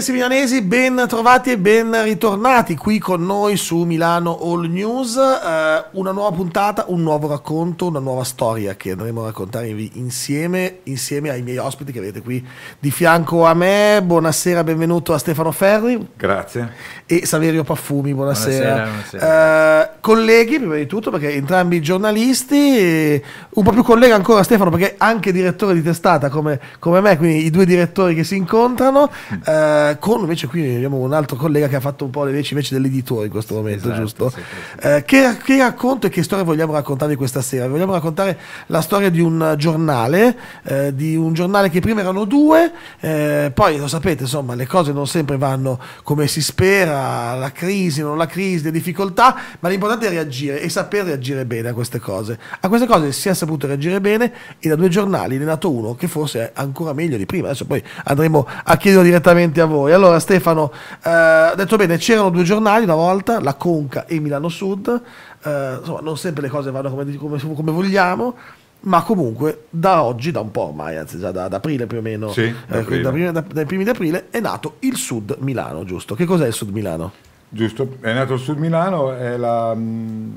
Milanesi e milanesi, ben trovati e ben ritornati qui con noi su Milano All News. Eh, una nuova puntata, un nuovo racconto, una nuova storia che andremo a raccontarvi insieme, insieme ai miei ospiti che avete qui di fianco a me. Buonasera, benvenuto a Stefano Ferri. Grazie. E Saverio Paffumi, buonasera. buonasera, eh, buonasera. Eh, colleghi, prima di tutto, perché entrambi giornalisti, un po' più collega ancora Stefano, perché anche direttore di testata come, come me, quindi i due direttori che si incontrano. Eh, eh, con invece qui abbiamo un altro collega che ha fatto un po' le veci invece dell'editore in questo momento, esatto, giusto? Sì, sì, Eh, che, che, racconto e che storia vogliamo raccontarvi questa sera? Vogliamo raccontare la storia di un giornale, eh, di un giornale che prima erano due, eh, poi lo sapete, insomma, le cose non sempre vanno come si spera, la crisi, non la crisi, le difficoltà, ma l'importante è reagire e saper reagire bene a queste cose. A queste cose si è saputo reagire bene e da due giornali ne è nato uno che forse è ancora meglio di prima. Adesso poi andremo a chiederlo direttamente a voi voi. Allora Stefano, eh, detto bene, c'erano due giornali una volta, La Conca e Milano Sud, eh, insomma non sempre le cose vanno come, come, come, vogliamo, ma comunque da oggi, da un po' ormai, anzi già da, da aprile più o meno, sì, eh, da, da, dai primi di aprile, è nato il Sud Milano, giusto? Che cos'è il Sud Milano? Giusto, è nato il Sud Milano, è la... Mm,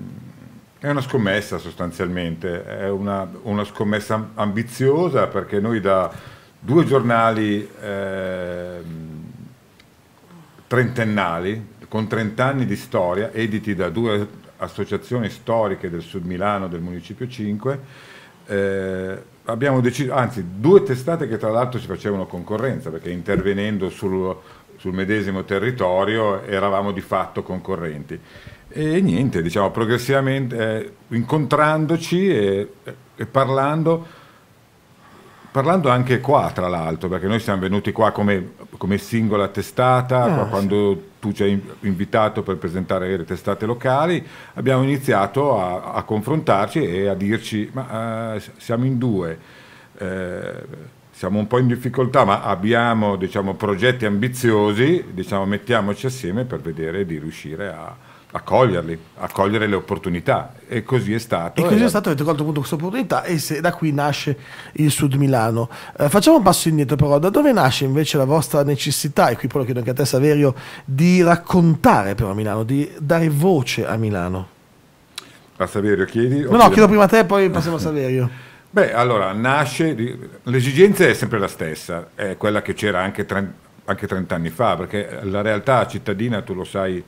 è una scommessa sostanzialmente, è una, una, scommessa ambiziosa perché noi da due giornali eh, trentennali, con 30 anni di storia, editi da due associazioni storiche del Sud Milano, del Municipio 5, eh, abbiamo deciso, anzi due testate che tra l'altro ci facevano concorrenza, perché intervenendo sul, sul medesimo territorio eravamo di fatto concorrenti. E niente, diciamo progressivamente, eh, incontrandoci e, e parlando, parlando anche qua, tra l'altro, perché noi siamo venuti qua come, come singola testata, ah, quando sì. tu ci hai invitato per presentare le testate locali, abbiamo iniziato a, a confrontarci e a dirci, ma eh, siamo in due, eh, siamo un po' in difficoltà, ma abbiamo diciamo, progetti ambiziosi, diciamo, mettiamoci assieme per vedere di riuscire a accoglierli, accogliere le opportunità e così è stato. E così è stato, avete colto appunto questa opportunità e se, da qui nasce il Sud Milano. Eh, facciamo un passo indietro però, da dove nasce invece la vostra necessità, e qui poi lo chiedo anche a te Saverio, di raccontare però Milano, di dare voce a Milano? A Saverio chiedi? No, no, chiedo, prima a te poi passiamo a Saverio. Beh, allora, nasce, l'esigenza è sempre la stessa, è quella che c'era anche, tre... anche 30 anni fa, perché la realtà cittadina, tu lo sai,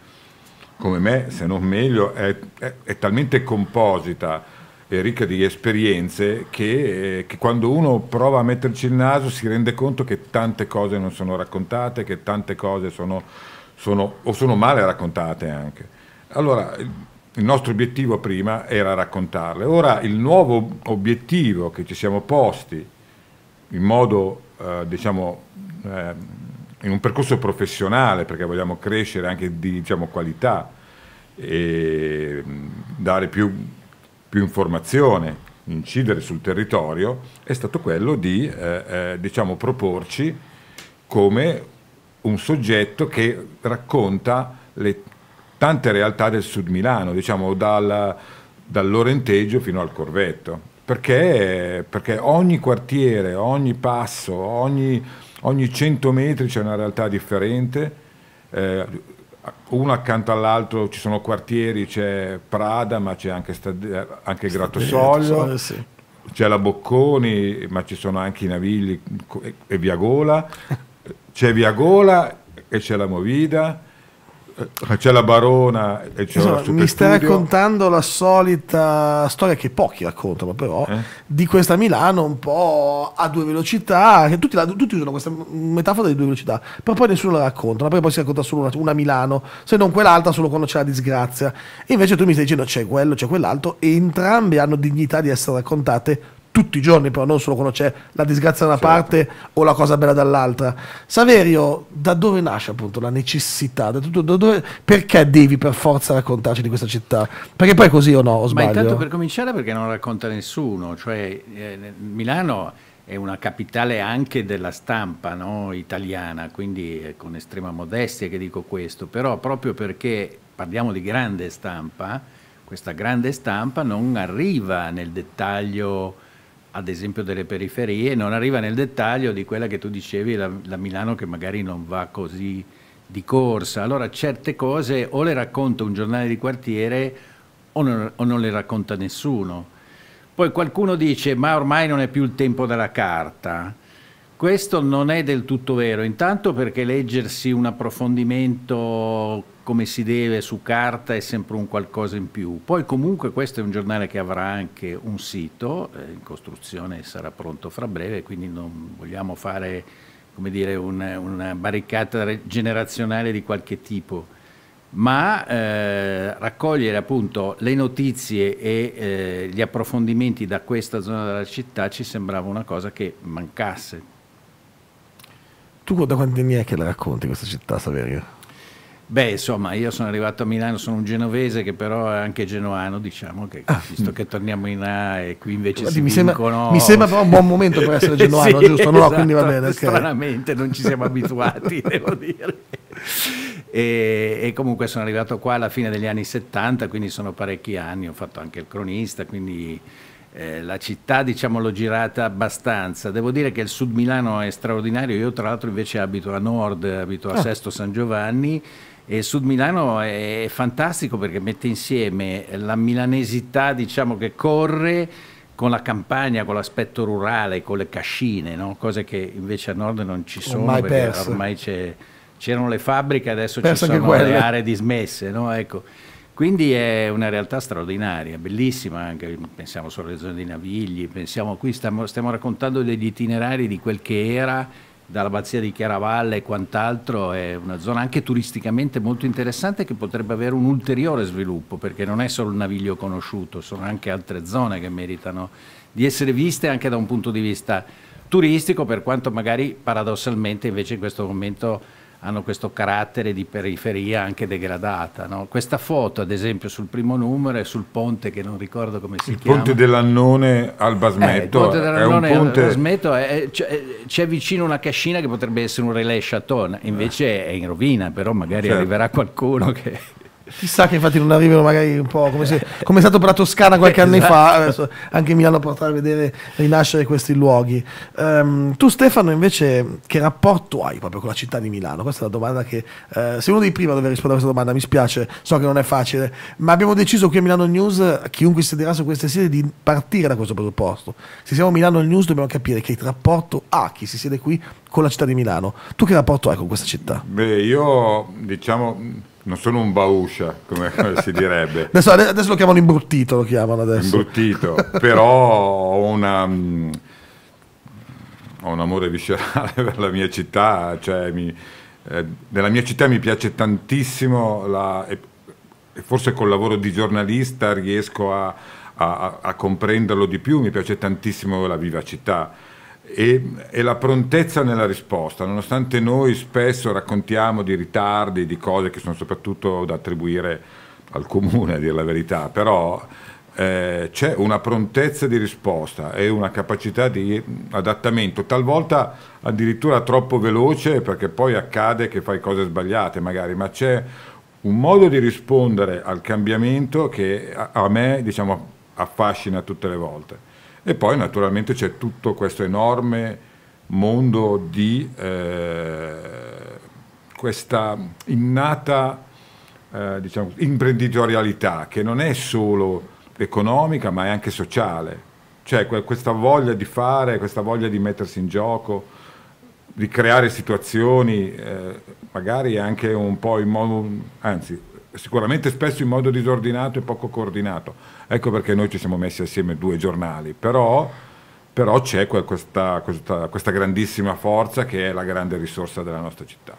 come me, se non meglio, è, è, è talmente composita e ricca di esperienze che, eh, che, quando uno prova a metterci il naso si rende conto che tante cose non sono raccontate, che tante cose sono, sono o sono male raccontate anche. Allora, il nostro obiettivo prima era raccontarle. Ora il nuovo obiettivo che ci siamo posti in modo eh, diciamo, eh, in un percorso professionale perché vogliamo crescere anche di diciamo, qualità e dare più, più, informazione, incidere sul territorio, è stato quello di eh, eh, diciamo, proporci come un soggetto che racconta le tante realtà del sud Milano, diciamo dal, dal Lorenteggio fino al Corvetto. Perché, perché ogni quartiere, ogni passo, ogni ogni 100 metri c'è una realtà differente, eh, uno accanto all'altro ci sono quartieri, c'è Prada, ma c'è anche, Stad- anche Grattosoglio, sì. c'è la Bocconi, ma ci sono anche i Navigli e Via Gola, c'è Via Gola e c'è la Movida eh, c'è la Barona e c'è Insomma, mi stai studio. raccontando la solita storia che pochi raccontano però eh? di questa Milano un po' a due velocità che tutti, la, tutti, usano questa metafora di due velocità però poi nessuno la racconta perché poi si racconta solo una, una Milano se non quell'altra solo quando c'è la disgrazia e invece tu mi stai dicendo c'è quello c'è quell'altro e entrambe hanno dignità di essere raccontate tutti i giorni, però non solo quando c'è la disgrazia da una certo. parte o la cosa bella dall'altra. Saverio, da dove nasce appunto la necessità? Da tutto, da dove, perché devi per forza raccontarci di questa città? Perché poi è così o no? O sbaglio? Ma intanto per cominciare perché non racconta nessuno, cioè eh, Milano è una capitale anche della stampa no? italiana, quindi è con estrema modestia che dico questo, però proprio perché parliamo di grande stampa, questa grande stampa non arriva nel dettaglio ad esempio delle periferie, non arriva nel dettaglio di quella che tu dicevi, la, la Milano che magari non va così di corsa. Allora certe cose o le racconta un giornale di quartiere o non, o non le racconta nessuno. Poi qualcuno dice ma ormai non è più il tempo della carta. Questo non è del tutto vero, intanto perché leggersi un approfondimento come si deve su carta è sempre un qualcosa in più. Poi comunque questo è un giornale che avrà anche un sito, eh, in costruzione sarà pronto fra breve, quindi non vogliamo fare dire, un, una barricata generazionale di qualche tipo, ma eh, raccogliere appunto le notizie e eh, gli approfondimenti da questa zona della città ci sembrava una cosa che mancasse. Tu da quanti anni è che la racconti questa città, Saverio? Beh, insomma, io sono arrivato a Milano, sono un genovese che però è anche genuano, diciamo che ah, visto che torniamo in A e qui invece Guardi, si mi vincono... Sembra, mi sembra un buon momento per essere genuano, sì, giusto? No, esatto, quindi va esatto. bene. Stranamente non ci siamo abituati, devo dire. E, e, comunque sono arrivato qua alla fine degli anni 70, quindi sono parecchi anni, ho fatto anche il cronista, quindi eh, la città diciamo l'ho girata abbastanza. Devo dire che il sud Milano è straordinario, io tra l'altro invece abito a nord, abito a ah. Sesto San Giovanni e Sud Milano è fantastico perché mette insieme la milanesità diciamo, che corre con la campagna, con l'aspetto rurale, con le cascine, no? cose che invece a nord non ci sono ormai perché perse. ormai c'erano le fabbriche, adesso Penso ci sono le aree dismesse. No? Ecco. Quindi è una realtà straordinaria, bellissima anche, pensiamo solo alle zone di Navigli, pensiamo qui, stiamo, stiamo raccontando degli itinerari di quel che era dall'abbazia di Chiaravalle e quant'altro, è una zona anche turisticamente molto interessante che potrebbe avere un ulteriore sviluppo, perché non è solo il naviglio conosciuto, sono anche altre zone che meritano di essere viste anche da un punto di vista turistico, per quanto magari paradossalmente invece in questo momento hanno questo carattere di periferia anche degradata. No? Questa foto, ad esempio, sul primo numero è sul ponte che non ricordo come si il chiama. Ponte dell'Annone al eh, Basmetto. Eh, il ponte dell'Annone ponte... al Basmetto c'è, vicino una cascina che potrebbe essere un relais chaton, invece eh. è in rovina, però magari certo. arriverà qualcuno che Chissà che infatti non arrivano magari un po' come, se, come è stato per la Toscana qualche anno fa, esatto. adesso anche Milano portare a vedere rinascere questi luoghi. Um, tu Stefano invece che rapporto hai proprio con la città di Milano? Questa è la domanda che, uh, sei uno dei primi a dover rispondere a questa domanda, mi spiace, so che non è facile, ma abbiamo deciso qui a Milano News, chiunque siederà su queste sedi, di partire da questo presupposto. Se siamo a Milano News dobbiamo capire che il rapporto ha chi si siede qui con la città di Milano. Tu che rapporto hai con questa città? Beh, io diciamo non sono un bauscia, come, si direbbe. adesso, adesso, lo chiamano imbruttito, lo chiamano adesso. Imbruttito, però ho, una, mm, ho un amore viscerale per la mia città, cioè mi, eh, nella mia città mi piace tantissimo, la, e, e forse col lavoro di giornalista riesco a, a, a, comprenderlo di più, mi piace tantissimo la vivacità e, e, la prontezza nella risposta, nonostante noi spesso raccontiamo di ritardi, di cose che sono soprattutto da attribuire al comune, a dire la verità, però eh, c'è una prontezza di risposta e una capacità di adattamento, talvolta addirittura troppo veloce perché poi accade che fai cose sbagliate magari, ma c'è un modo di rispondere al cambiamento che a, a me diciamo, affascina tutte le volte. E poi naturalmente c'è tutto questo enorme mondo di eh, questa innata eh, diciamo, imprenditorialità che non è solo economica ma è anche sociale, cioè questa voglia di fare, questa voglia di mettersi in gioco, di creare situazioni, eh, magari anche un po' in modo, anzi sicuramente spesso in modo disordinato e poco coordinato. Ecco perché noi ci siamo messi assieme due giornali, però, però c'è questa, questa, questa grandissima forza che è la grande risorsa della nostra città.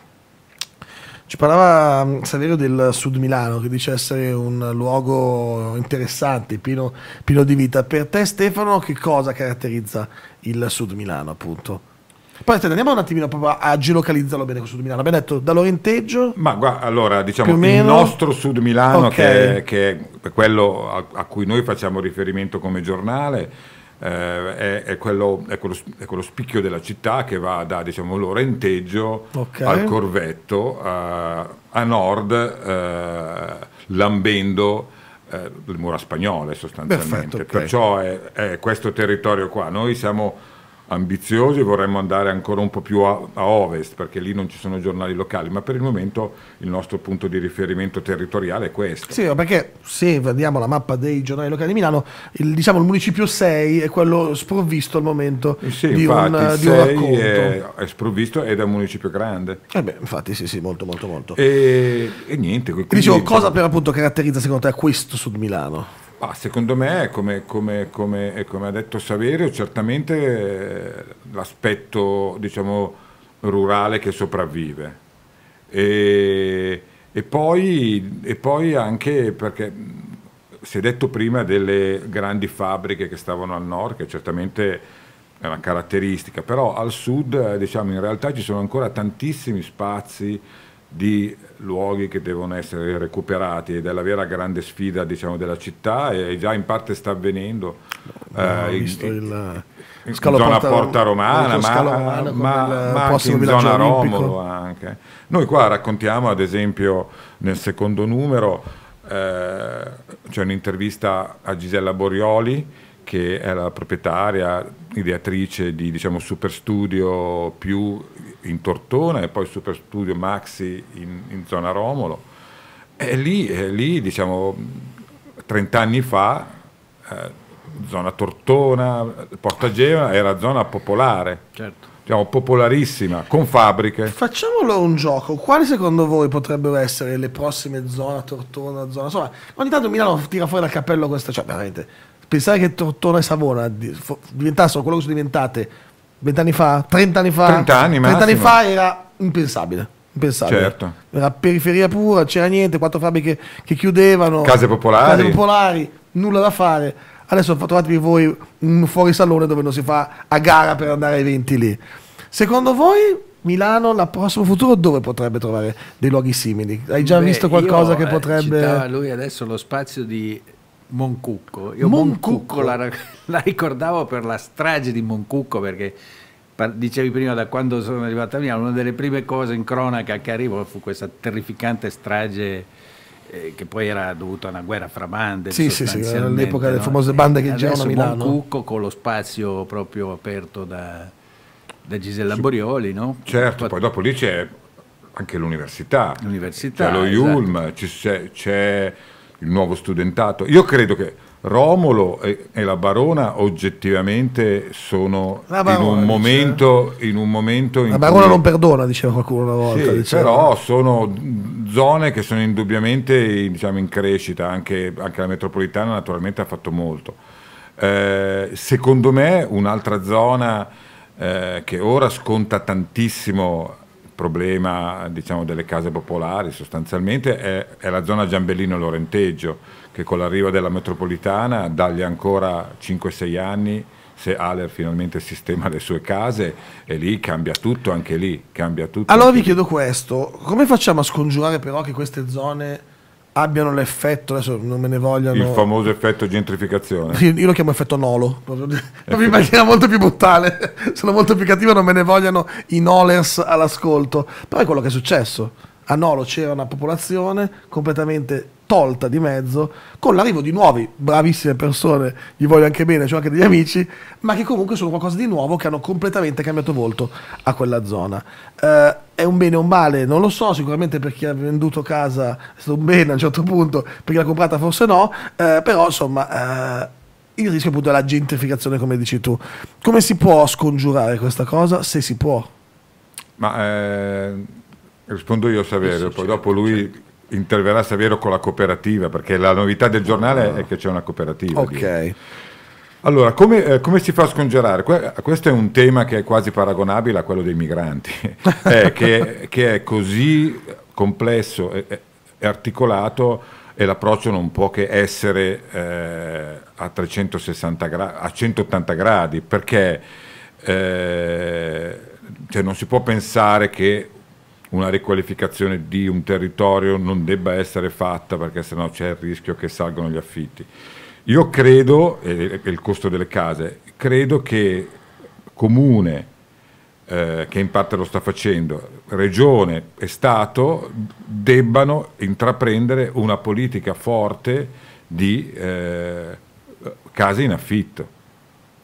Ci parlava mm, Saverio del Sud Milano che dice essere un luogo interessante, pieno, pieno, di vita. Per te Stefano che cosa caratterizza il Sud Milano appunto? Poi andiamo un attimino proprio a geolocalizzarlo bene questo Sud Milano. Abbiamo detto da Lorenteggio. Ma guarda, allora diciamo il meno... nostro Sud Milano, okay. che, che, è quello a, a, cui noi facciamo riferimento come giornale, eh, è, è, quello, è, quello, è, quello, spicchio della città che va da diciamo, Lorenteggio okay. al Corvetto, a, eh, a nord, eh, lambendo eh, le mura spagnole sostanzialmente. Perfetto, okay. Perciò è questo territorio qua. Noi siamo ambiziosi, vorremmo andare ancora un po' più a, a, ovest perché lì non ci sono giornali locali, ma per il momento il nostro punto di riferimento territoriale è questo. Sì, perché se vediamo la mappa dei giornali locali di Milano, il, diciamo, il municipio 6 è quello sprovvisto al momento sì, di, infatti, un, di un racconto. È, è sprovvisto ed è un municipio grande. Eh beh, infatti sì, sì, molto molto molto. E, e niente. Quindi, Dicevo, cosa per appunto caratterizza secondo te questo Sud Milano? Ah, secondo me, come, come, come, eh, come, ha detto Saverio, certamente eh, l'aspetto diciamo, rurale che sopravvive. E, e, poi, e, poi, anche perché si è detto prima delle grandi fabbriche che stavano al nord, che certamente è una caratteristica, però al sud eh, diciamo, in realtà ci sono ancora tantissimi spazi di luoghi che devono essere recuperati ed è la vera grande sfida diciamo, della città e già in parte sta avvenendo. No, eh, in, il, in zona Porta, Porta Romana, ma, romana ma, ma anche in zona Romolo. Anche. Noi qua raccontiamo ad esempio nel secondo numero eh, c'è un'intervista a Gisella Borioli che è la proprietaria, ideatrice di diciamo, Super Studio più in Tortona e poi Superstudio Maxi in, in zona Romolo. E lì, e lì diciamo, 30 anni fa, eh, zona Tortona, Porta Portagevana era zona popolare. Certo. Diciamo, popolarissima, con fabbriche. Facciamolo un gioco. Quali secondo voi potrebbero essere le prossime zone Tortona, zona... Insomma, ogni tanto Milano tira fuori dal cappello questa... Cioè, veramente, pensare che Tortona e Savona diventassero quello che sono diventate vent'anni fa, trent'anni fa, 30 anni, fa era impensabile. Impensabile. Certo. Era periferia pura, c'era niente, quattro fabbriche che chiudevano, case popolari. case popolari, nulla da fare. Adesso trovatevi voi un fuorisalone dove non si fa a gara per andare ai venti lì. Secondo voi Milano, il prossimo futuro, dove potrebbe trovare dei luoghi simili? Hai già Beh, visto qualcosa che eh, potrebbe... Lui adesso lo spazio di Moncucco. Io Moncucco, Moncucco la, la, ricordavo per la strage di Moncucco perché dicevi prima da quando sono arrivato a Milano, una delle prime cose in cronaca che arrivò fu questa terrificante strage eh, che poi era dovuta a una guerra fra bande. Sì, sì, sì, all'epoca no? delle famose bande che eh, girano a Milano. Moncucco con lo spazio proprio aperto da, da Gisella Su, Borioli, no? Certo, Quatt poi dopo lì c'è anche l'università. L'università. C'è lo esatto. IULM, c'è il nuovo studentato. Io credo che Romolo e, e la Barona oggettivamente sono barona, in, un momento, eh. in, un momento, in La Barona cui... non perdona, diceva qualcuno una volta. Sì, Però sono zone che sono indubbiamente diciamo, in crescita, anche, anche la metropolitana naturalmente ha fatto molto. Eh, secondo me un'altra zona eh, che ora sconta tantissimo problema diciamo, delle case popolari sostanzialmente è, è la zona Giambellino-Lorenteggio che con l'arrivo della metropolitana dagli ancora 5-6 anni se Aler finalmente sistema le sue case e lì cambia tutto anche lì cambia tutto allora vi lì. chiedo questo come facciamo a scongiurare però che queste zone abbiano l'effetto, adesso non me ne vogliono... Il famoso effetto gentrificazione. Io, lo chiamo effetto Nolo, mi immagino molto più brutale, sono molto più cattivo, non me ne vogliono i Nolens all'ascolto, però è quello che è successo. A Nolo c'era una popolazione completamente tolta di mezzo con l'arrivo di nuove bravissime persone, gli voglio anche bene, cioè anche degli amici, ma che comunque sono qualcosa di nuovo che hanno completamente cambiato volto a quella zona. Eh, è un bene o un male? Non lo so, sicuramente per chi ha venduto casa è stato un bene a un certo punto, per chi l'ha comprata forse no, eh, però insomma... Eh, il rischio appunto è la gentrificazione, come dici tu. Come si può scongiurare questa cosa? Se si può. Ma eh, rispondo io a Saverio, poi dopo lui certo interverrà Saviero con la cooperativa, perché la novità del giornale ah. è che c'è una cooperativa. Ok. Dietro. Allora, come, eh, come, si fa a scongiurare? Que questo è un tema che è quasi paragonabile a quello dei migranti, eh, che, che, è così complesso e, e articolato e l'approccio non può che essere eh, a, a, 180 gradi, perché eh, cioè non si può pensare che una riqualificazione di un territorio non debba essere fatta perché sennò c'è il rischio che salgano gli affitti. Io credo, e il costo delle case, credo che comune, eh, che in parte lo sta facendo, regione e Stato debbano intraprendere una politica forte di eh, case in affitto,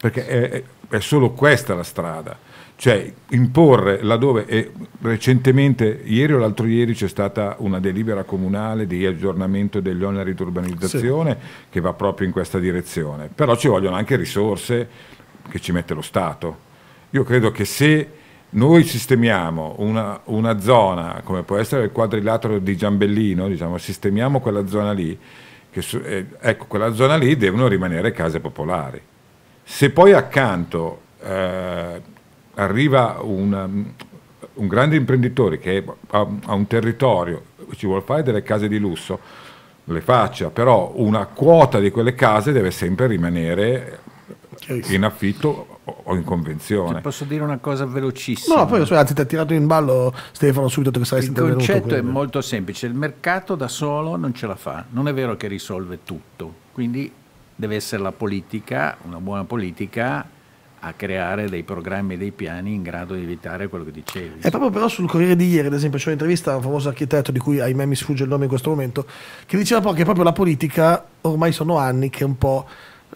perché è, è solo questa la strada cioè imporre laddove eh, recentemente, ieri o l'altro ieri c'è stata una delibera comunale di aggiornamento degli oneri di urbanizzazione sì. che va proprio in questa direzione, però ci vogliono anche risorse che ci mette lo Stato. Io credo che se noi sistemiamo una, una zona, come può essere il quadrilatero di Giambellino, diciamo, sistemiamo quella zona lì, che, eh, ecco, quella zona lì devono rimanere case popolari. Se poi accanto... Eh, arriva una, un grande imprenditore che ha, ha un territorio, ci vuole fare delle case di lusso, le faccia, però una quota di quelle case deve sempre rimanere in affitto o in convenzione. Ti posso dire una cosa velocissima? No, poi cioè, anzi ti ha tirato in ballo Stefano subito che saresti intervenuto. Il concetto quindi. è molto semplice, il mercato da solo non ce la fa, non è vero che risolve tutto, quindi deve essere la politica, una buona politica a creare dei programmi dei piani in grado di evitare quello che dicevi. E proprio però sul Corriere di ieri, ad esempio, c'è un'intervista a un famoso architetto di cui ahimè mi sfugge il nome in questo momento, che diceva proprio che proprio la politica ormai sono anni che è un po'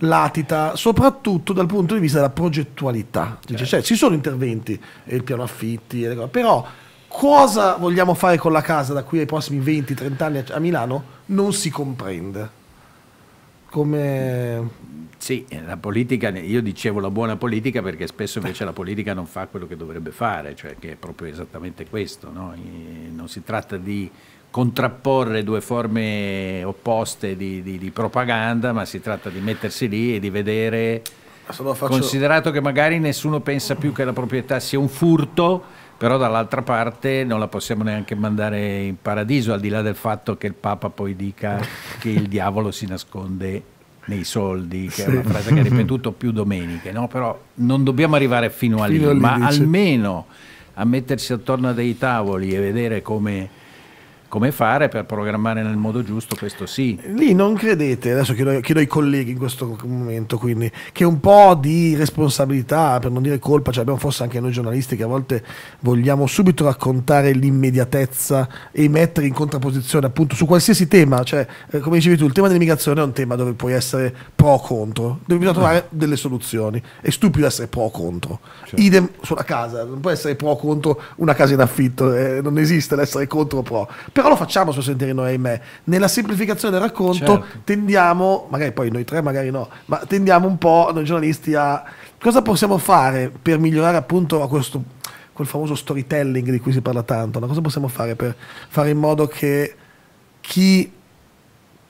latita, soprattutto dal punto di vista della progettualità. Dice, certo. cioè, ci sono interventi, il piano affitti, e le cose, però cosa vogliamo fare con la casa da qui ai prossimi 20-30 anni a Milano non si comprende come... Sì, la politica, io dicevo la buona politica perché spesso invece la politica non fa quello che dovrebbe fare, cioè che è proprio esattamente questo, no? non si tratta di contrapporre due forme opposte di, di, di, propaganda, ma si tratta di mettersi lì e di vedere, faccio... considerato che magari nessuno pensa più che la proprietà sia un furto, però dall'altra parte non la possiamo neanche mandare in paradiso, al di là del fatto che il Papa poi dica che il diavolo si nasconde nei soldi, che è una frase che ha ripetuto più domeniche, no? però non dobbiamo arrivare fino a lì, ma almeno a mettersi attorno a dei tavoli e vedere come come fare per programmare nel modo giusto, questo sì. Lì non credete, adesso chiedo, chiedo ai colleghi in questo momento, quindi, che un po' di responsabilità, per non dire colpa, ce l'abbiamo forse anche noi giornalisti che a volte vogliamo subito raccontare l'immediatezza e mettere in contrapposizione appunto su qualsiasi tema, cioè eh, come dicevi tu, il tema dell'immigrazione è un tema dove puoi essere pro o contro, devi bisogna ah. trovare delle soluzioni, è stupido essere pro o contro. Certo. Idem sulla casa, non puoi essere pro o contro una casa in affitto, eh, non esiste l'essere contro o pro però lo facciamo su sentire noi e Nella semplificazione del racconto certo. tendiamo, magari poi noi tre magari no, ma tendiamo un po' noi giornalisti a cosa possiamo fare per migliorare appunto a questo quel famoso storytelling di cui si parla tanto, no? cosa possiamo fare per fare in modo che chi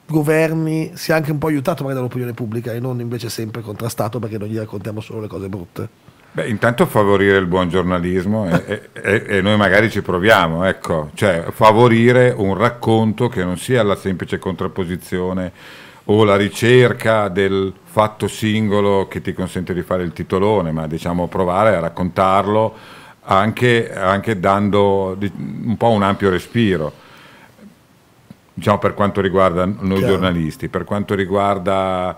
governi sia anche un po' aiutato magari dall'opinione pubblica e non invece sempre contrastato perché non gli raccontiamo solo le cose brutte. Beh, intanto favorire il buon giornalismo e, e, e, noi magari ci proviamo, ecco, cioè favorire un racconto che non sia la semplice contrapposizione o la ricerca del fatto singolo che ti consente di fare il titolone, ma diciamo provare a raccontarlo anche, anche dando un po' un ampio respiro. Diciamo per quanto riguarda noi Chiaro. giornalisti, per quanto riguarda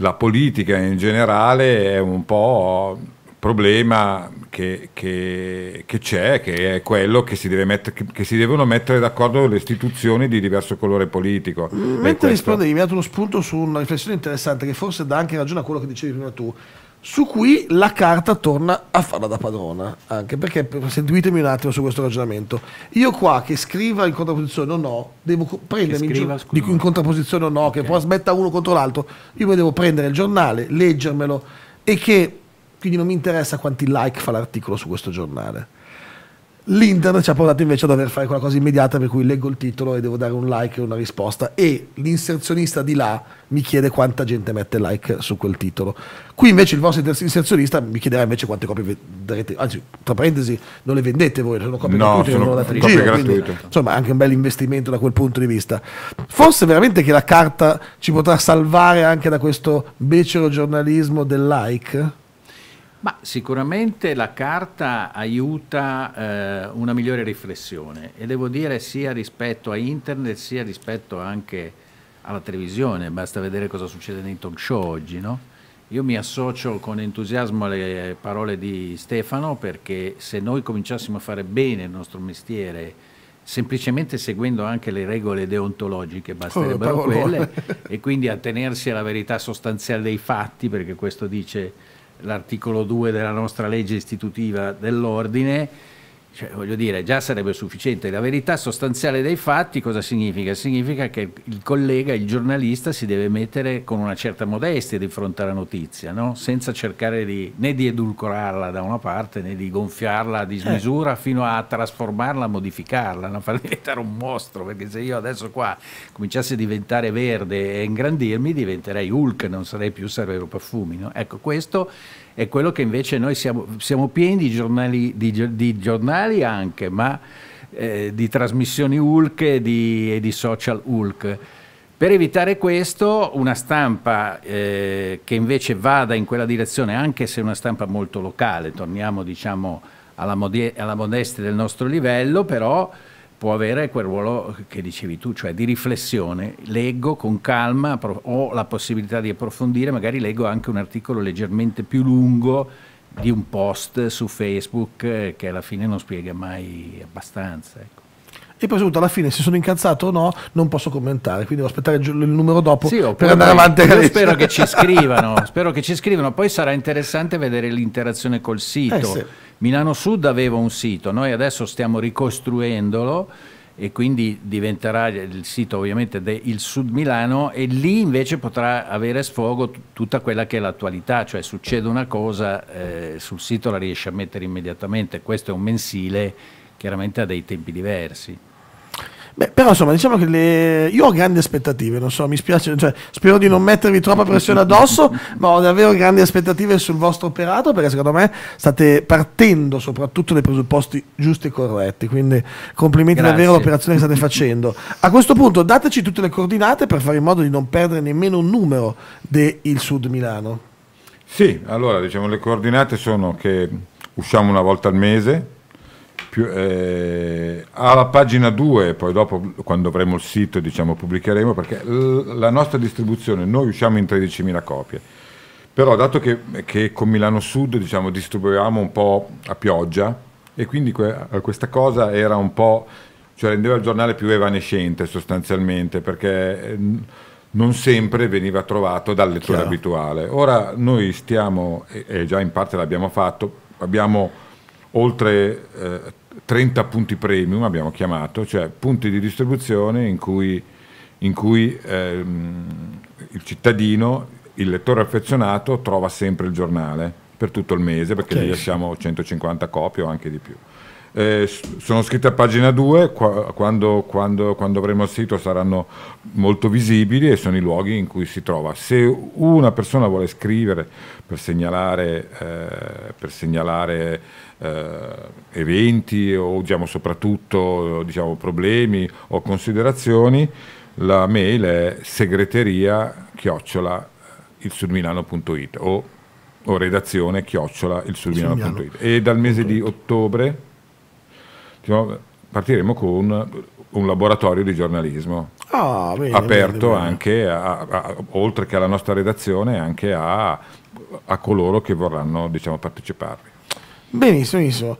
la politica in generale è un po' problema che, che, che, c'è, che è quello che si, met- che si, devono mettere d'accordo le istituzioni di diverso colore politico. Mm, mentre rispondevi mi ha dato uno spunto su una riflessione interessante che forse dà anche ragione a quello che dicevi prima tu, su cui la carta torna a farla da padrona, anche perché seguitemi un attimo su questo ragionamento. Io qua che scriva in contrapposizione o no, devo prendermi che scriva, in, gi- in contrapposizione o no, okay. che poi smetta uno contro l'altro, io mi devo prendere il giornale, leggermelo e che quindi non mi interessa quanti like fa l'articolo su questo giornale. L'internet ci ha portato invece a dover fare qualcosa immediata per cui leggo il titolo e devo dare un like e una risposta e l'inserzionista di là mi chiede quanta gente mette like su quel titolo. Qui invece il vostro inserzionista mi chiederà invece quante copie darete, anzi tra parentesi non le vendete voi, sono copie no, gratuite, sono non date in giro, gratuite. Quindi, insomma anche un bel investimento da quel punto di vista. Forse veramente che la carta ci potrà salvare anche da questo becero giornalismo del like? Ma sicuramente la carta aiuta eh, una migliore riflessione e devo dire sia rispetto a internet sia rispetto anche alla televisione, basta vedere cosa succede nei talk show oggi, no? Io mi associo con entusiasmo alle parole di Stefano perché se noi cominciassimo a fare bene il nostro mestiere, semplicemente seguendo anche le regole deontologiche, basterebbero oh, quelle, e quindi attenersi alla verità sostanziale dei fatti, perché questo dice l'articolo 2 della nostra legge istitutiva dell'ordine cioè, voglio dire, già sarebbe sufficiente. La verità sostanziale dei fatti cosa significa? Significa che il collega, il giornalista, si deve mettere con una certa modestia di fronte alla notizia, no? senza cercare di, né di edulcorarla da una parte né di gonfiarla a eh. dismisura eh. fino a trasformarla, modificarla, no? far diventare un mostro. Perché se io adesso qua cominciassi a diventare verde e ingrandirmi, diventerei Hulk, non sarei più Servero Perfumi. No? Ecco, questo è quello che invece noi siamo, siamo pieni di giornali, di, di giornali anche, ma eh, di trasmissioni Hulk e di, e di, social Hulk. Per evitare questo, una stampa eh, che invece vada in quella direzione, anche se è una stampa molto locale, torniamo diciamo alla, alla modestia del nostro livello, però può avere quel ruolo che dicevi tu, cioè di riflessione. Leggo con calma, ho la possibilità di approfondire, magari leggo anche un articolo leggermente più lungo di un post su Facebook eh, che alla fine non spiega mai abbastanza. Ecco e poi soprattutto alla fine se sono incazzato o no non posso commentare quindi devo aspettare il numero dopo sì, per andare avanti io spero che ci scrivano spero che ci scrivano poi sarà interessante vedere l'interazione col sito eh, sì Milano Sud aveva un sito, noi adesso stiamo ricostruendolo e quindi diventerà il sito ovviamente del Sud Milano e lì invece potrà avere sfogo tutta quella che è l'attualità, cioè succede una cosa, eh, sul sito la riesce a mettere immediatamente, questo è un mensile, chiaramente a dei tempi diversi. Beh, però insomma, diciamo che le... io ho grandi aspettative, non so, mi spiace, cioè, spero di non mettervi troppa pressione addosso, ma ho davvero grandi aspettative sul vostro operato perché secondo me state partendo soprattutto dai presupposti giusti e corretti, quindi complimenti Grazie. davvero all'operazione che state facendo. A questo punto dateci tutte le coordinate per fare in modo di non perdere nemmeno un numero del Sud Milano. Sì, allora diciamo le coordinate sono che usciamo una volta al mese, più, eh, alla pagina 2, poi dopo quando avremo il sito diciamo, pubblicheremo, perché la nostra distribuzione, noi usciamo in 13.000 copie, però dato che, che con Milano Sud diciamo, distribuiamo un po' a pioggia e quindi que questa cosa era un po', cioè rendeva il giornale più evanescente sostanzialmente, perché... Eh, non sempre veniva trovato dal lettore Chiaro. abituale. Ora noi stiamo, e già in parte l'abbiamo fatto, abbiamo oltre eh, 30 punti premium abbiamo chiamato, cioè punti di distribuzione in cui, in cui ehm, il cittadino, il lettore affezionato trova sempre il giornale per tutto il mese perché okay. gli lasciamo 150 copie o anche di più. Eh, sono scritte a pagina 2, qua, quando, quando, quando, avremo il sito saranno molto visibili e sono i luoghi in cui si trova. Se una persona vuole scrivere per segnalare, eh, per segnalare eh, eventi o usiamo soprattutto diciamo, problemi o considerazioni, la mail è segreteria chiocciola ilsulmilano.it o, o redazione chiocciola ilsulmilano.it e dal mese di ottobre partiremo con un laboratorio di giornalismo ah, bene, aperto bene, bene. anche a, a, oltre che alla nostra redazione anche a, a coloro che vorranno diciamo, parteciparvi benissimo benissimo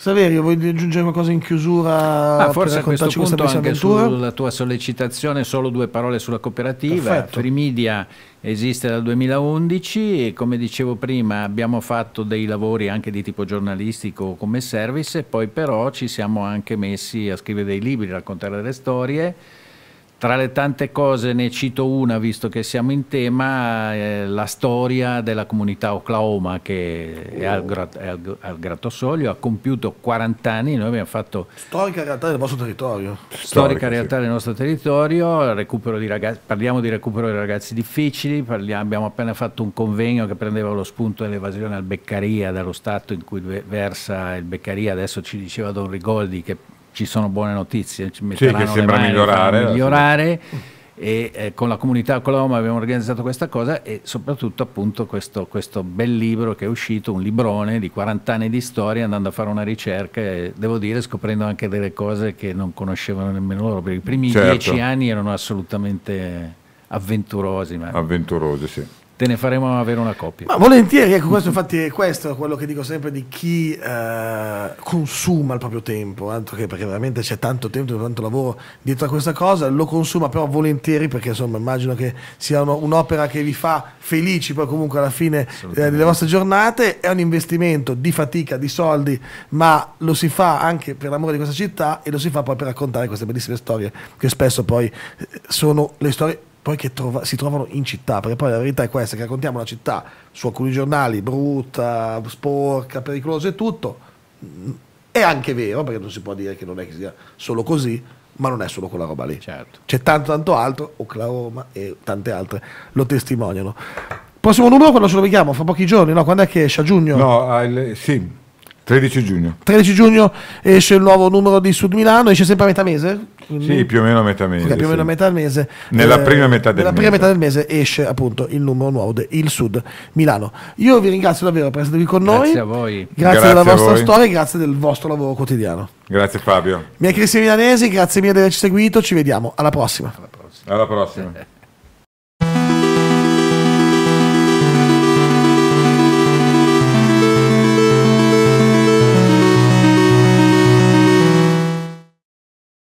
Saverio, vuoi aggiungere qualcosa in chiusura? Ah, forse a questo punto anche avventura? sulla tua sollecitazione solo due parole sulla cooperativa. Perfetto. Primidia esiste dal 2011 e come dicevo prima abbiamo fatto dei lavori anche di tipo giornalistico come service, poi però ci siamo anche messi a scrivere dei libri, raccontare delle storie tra le tante cose ne cito una, visto che siamo in tema, eh, la storia della comunità Oklahoma che oh. è, al, oh. è al, al Grattosoglio, ha compiuto 40 anni, noi abbiamo fatto... Storica realtà del vostro territorio. Storica, Storica realtà del nostro territorio, di ragazzi, parliamo di recupero di ragazzi difficili, parliamo, abbiamo appena fatto un convegno che prendeva lo spunto dell'evasione al Beccaria, dallo stato in cui versa il Beccaria, adesso ci diceva Don Rigoldi che ci sono buone notizie, ci metteranno sì, che sembra mani, migliorare. migliorare e eh, con la comunità con la Oma abbiamo organizzato questa cosa e soprattutto appunto questo, questo, bel libro che è uscito, un librone di 40 anni di storia andando a fare una ricerca e devo dire scoprendo anche delle cose che non conoscevano nemmeno loro perché i primi certo. dieci anni erano assolutamente avventurosi. Ma... Avventurosi, sì te ne faremo avere una copia. Ma volentieri, ecco, questo infatti è questo, quello che dico sempre di chi eh, consuma il proprio tempo, altro che perché veramente c'è tanto tempo, tanto lavoro dietro a questa cosa, lo consuma però volentieri perché insomma immagino che sia un'opera che vi fa felici poi comunque alla fine eh, delle vostre giornate, è un investimento di fatica, di soldi, ma lo si fa anche per l'amore di questa città e lo si fa poi per raccontare queste bellissime storie che spesso poi eh, sono le storie poi che trova, si trovano in città, perché poi la verità è questa, che raccontiamo la città su alcuni giornali brutta, sporca, pericolosa e tutto, mm, è anche vero, perché non si può dire che non è che sia solo così, ma non è solo quella roba lì. Certo. C'è tanto tanto altro, Oklahoma e tante altre lo testimoniano. Prossimo numero quando ce lo vediamo? Fra pochi giorni, no? Quando è che esce? A giugno? No, al, sì, 13 giugno. 13 giugno esce il nuovo numero di Sud Milano, esce sempre a metà mese? Quindi... Sì, più o meno a metà mese. Okay, più o meno a metà mese. Nella eh, prima metà del nella mese. prima metà del mese esce appunto il numero nuovo del Sud Milano. Io vi ringrazio davvero per essere qui con noi. Grazie a voi. Grazie, grazie della vostra voi. storia e grazie del vostro lavoro quotidiano. Grazie Fabio. Mia Cristina Milanesi, grazie mille di averci seguito, ci vediamo alla prossima. Alla prossima. Alla prossima.